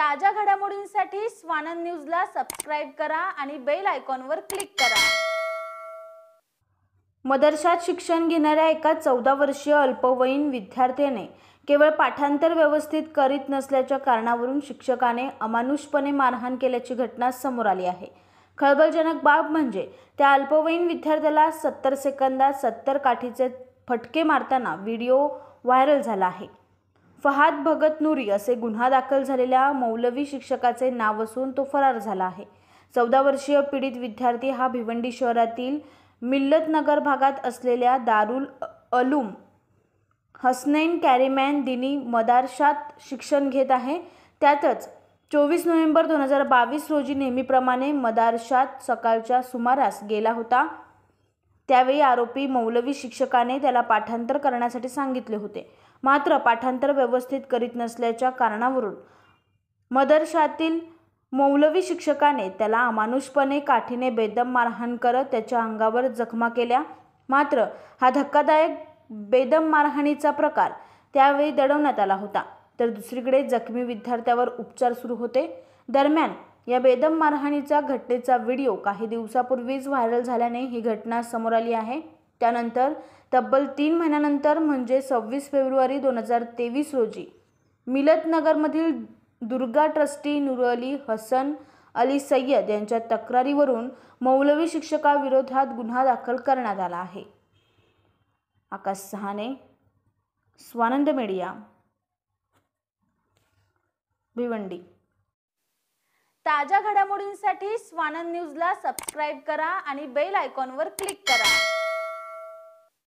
ताज्या घडामोडींसाठी स्वानंद न्यूजला सबस्क्राईब करा आणि बेल आयकॉनवर क्लिक करा मदरशात शिक्षण घेणाऱ्या एका चौदा वर्षीय अल्पवयीन विद्यार्थ्याने केवळ पाठांतर व्यवस्थित करीत नसल्याच्या कारणावरून शिक्षकाने अमानुषपणे मारहाण केल्याची घटना समोर आली आहे खळबळजनक बाब म्हणजे त्या अल्पवयीन विद्यार्थ्याला सत्तर सेकंदात सत्तर काठीचे फटके मारताना व्हिडिओ व्हायरल झाला आहे फहाद भगत नुरी असे गुन्हा दाखल झालेल्या मौलवी शिक्षकाचे नाव असून तो फरार झाला आहे चौदा वर्षीय पीडित विद्यार्थी हा भिवंडी शहरातील मिल्लतनगर भागात असलेल्या दारुल अलुम हसनैन कॅरीमॅन दिनी मदारशात शिक्षण घेत आहे त्यातच चोवीस नोव्हेंबर दोन हजार बावीस रोजी नेहमीप्रमाणे मदारशात सकाळच्या सुमारास गेला होता त्यावेळी आरोपी मौलवी शिक्षकाने त्याला पाठांतर करण्यासाठी सांगितले होते मात्र पाठांतर व्यवस्थित करीत नसल्याच्या कारणावरून मदरशातील मौलवी शिक्षकाने त्याला अमानुषपणे काठीने बेदम मारहाण करत त्याच्या अंगावर जखमा केल्या मात्र हा धक्कादायक बेदम मारहाणीचा प्रकार त्यावेळी दडवण्यात आला होता तर दुसरीकडे जखमी विद्यार्थ्यावर उपचार सुरू होते दरम्यान या बेदम मारहाणीचा घटनेचा व्हिडिओ काही दिवसापूर्वीच व्हायरल झाल्याने ही घटना समोर आली आहे त्यानंतर तब्बल तीन महिन्यानंतर म्हणजे सव्वीस फेब्रुवारी दोन हजार तेवीस रोजी मिलतनगरमधील दुर्गा ट्रस्टी अली हसन अली सय्यद यांच्या तक्रारीवरून मौलवी शिक्षकाविरोधात गुन्हा दाखल करण्यात आला आहे आकाश सहाने स्वानंद मीडिया भिवंडी ताज्या घडामोडींसाठी स्वानंद न्यूजला सबस्क्राईब करा आणि बेल आयकॉनवर क्लिक करा